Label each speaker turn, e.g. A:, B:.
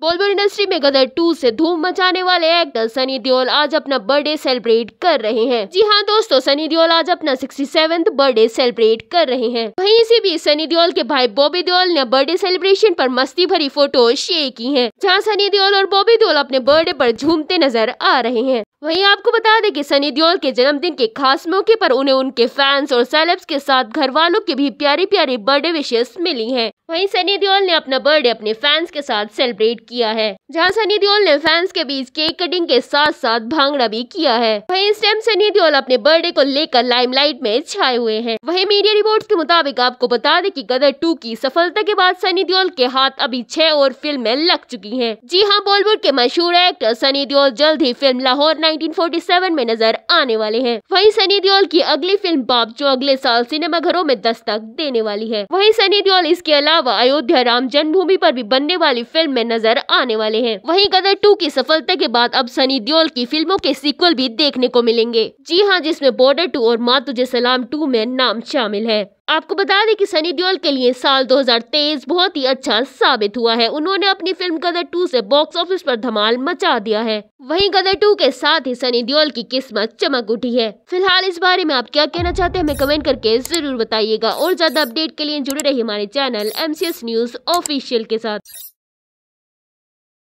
A: Bollywood industry में गदर to से धूम मचाने वाले एक्टर सनी देओल आज अपना बर्थडे सेलिब्रेट कर रहे हैं जी हाँ दोस्तों सनी देओल आज अपना सिक्सटी सेवेंथ बर्थडे सेलिब्रेट कर रहे हैं वहीं इसी बीच सनी देओल के भाई बॉबी देओल ने बर्थडे सेलिब्रेशन पर मस्ती भरी फोटो शेयर की है जहाँ सनी देओल और बॉबी देओल अपने बर्थडे पर झूमते नजर आ रहे हैं वहीं आपको बता दें कि सनी देओल के जन्मदिन के खास मौके पर उन्हें उनके फैंस और सेलेब्स के साथ घर वालों की भी प्यारी प्यारी बर्थडे विशेष मिली हैं। वहीं सनी देओल ने अपना बर्थडे अपने फैंस के साथ सेलिब्रेट किया है जहां सनी देओल ने फैंस के बीच केक कटिंग के साथ साथ भांगड़ा भी किया है वहीं इस टाइम सनी देओल अपने बर्थडे को लेकर लाइमलाइट में छाए हुए हैं वहीं मीडिया रिपोर्ट्स के मुताबिक आपको बता दें कि गदर टू की सफलता के बाद सनी देओल के हाथ अभी छह और फिल्म लग चुकी है जी हाँ बॉलीवुड के मशहूर एक्टर सनी देओल जल्द ही फिल्म लाहौर नाइनटीन में नजर आने वाले है वही सनी देओल की अगली फिल्म बाप जो अगले साल सिनेमा घरों में दस्तक देने वाली है वही सनी देओल इसके अलावा अलावा अयोध्या राम जन्मभूमि पर भी बनने वाली फिल्म में नजर आने वाले हैं वहीं गदर टू की सफलता के बाद अब सनी दियोल की फिल्मों के सीक्वल भी देखने को मिलेंगे जी हाँ जिसमें बॉर्डर टू और माँ तुझे सलाम टू में नाम शामिल है आपको बता दें कि सनी देओल के लिए साल 2023 बहुत ही अच्छा साबित हुआ है उन्होंने अपनी फिल्म गदर 2 से बॉक्स ऑफिस पर धमाल मचा दिया है वहीं गदर 2 के साथ ही सनी देओल की किस्मत चमक उठी है फिलहाल इस बारे में आप क्या कहना चाहते हैं हमें कमेंट करके जरूर बताइएगा और ज्यादा अपडेट के लिए जुड़े रहिए हमारे चैनल एम न्यूज ऑफिशियल के साथ